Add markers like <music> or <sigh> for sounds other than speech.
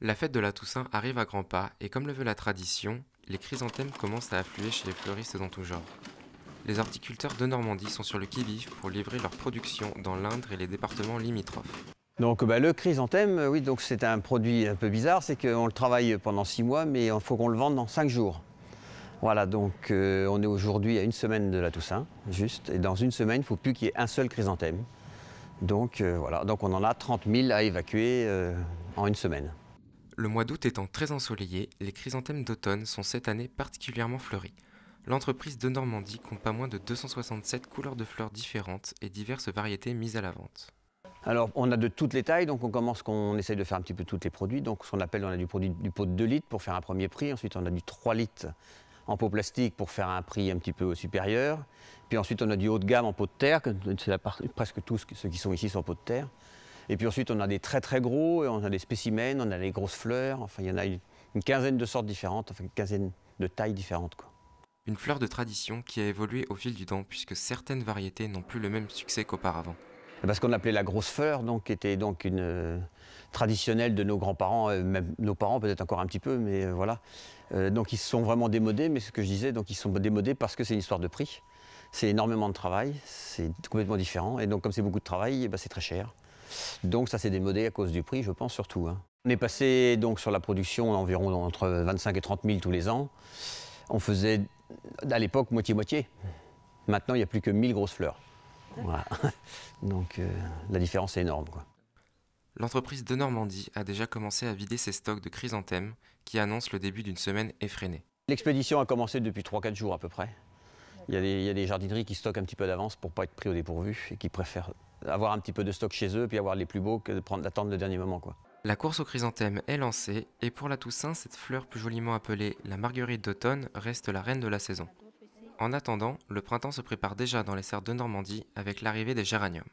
La fête de la Toussaint arrive à grands pas et comme le veut la tradition, les chrysanthèmes commencent à affluer chez les fleuristes dans tout genre. Les horticulteurs de Normandie sont sur le qui-vive pour livrer leur production dans l'Indre et les départements limitrophes. Donc bah, le chrysanthème, euh, oui, donc c'est un produit un peu bizarre, c'est qu'on le travaille pendant six mois, mais il faut qu'on le vende dans cinq jours. Voilà, donc euh, on est aujourd'hui à une semaine de la Toussaint, juste, et dans une semaine, il ne faut plus qu'il y ait un seul chrysanthème. Donc euh, voilà, donc on en a 30 000 à évacuer en une semaine. Le mois d'août étant très ensoleillé, les chrysanthèmes d'automne sont cette année particulièrement fleuries. L'entreprise de Normandie compte pas moins de 267 couleurs de fleurs différentes et diverses variétés mises à la vente. Alors, on a de toutes les tailles, donc on commence qu'on essaye de faire un petit peu tous les produits. Donc, ce qu'on appelle, on a du produit du pot de 2 litres pour faire un premier prix. Ensuite, on a du 3 litres en pot plastique pour faire un prix un petit peu supérieur. Puis ensuite, on a du haut de gamme en pot de terre, c'est presque tous ceux qui sont ici sont en pot de terre. Et puis ensuite, on a des très très gros, on a des spécimens, on a les grosses fleurs, enfin il y en a une, quinzaine de sortes différentes, enfin une quinzaine de tailles différentes. Quoi. Une fleur de tradition qui a évolué au fil du temps puisque certaines variétés n'ont plus le même succès qu'auparavant. Parce qu'on appelait la grosse fleur, donc, qui était donc une euh, traditionnelle de nos grands-parents, euh, même nos parents peut-être encore un petit peu, mais euh, voilà. donc ils se sont vraiment démodés, mais ce que je disais, donc ils sont démodés parce que c'est une histoire de prix. C'est énormément de travail, c'est complètement différent, et donc comme c'est beaucoup de travail, eh ben, c'est très cher. Donc ça s'est démodé à cause du prix, je pense surtout. Hein. On est passé donc sur la production environ entre 25 et 30 000 tous les ans. On faisait à l'époque moitié-moitié. Maintenant, il n'y a plus que 1000 grosses fleurs. <laughs> Donc euh, la différence est énorme. L'entreprise de Normandie a déjà commencé à vider ses stocks de chrysanthèmes qui annoncent le début d'une semaine effrénée. L'expédition a commencé depuis 3-4 jours à peu près. Il y, a des, il y, a des, jardineries qui stockent un petit peu d'avance pour ne pas être pris au dépourvu et qui préfèrent avoir un petit peu de stock chez eux, puis avoir les plus beaux que de prendre le dernier moment. Quoi. La course aux chrysanthèmes est lancée, et pour la Toussaint, cette fleur plus joliment appelée la marguerite d'automne reste la reine de la saison. En attendant, le printemps se prépare déjà dans les serres de Normandie avec l'arrivée des géraniums.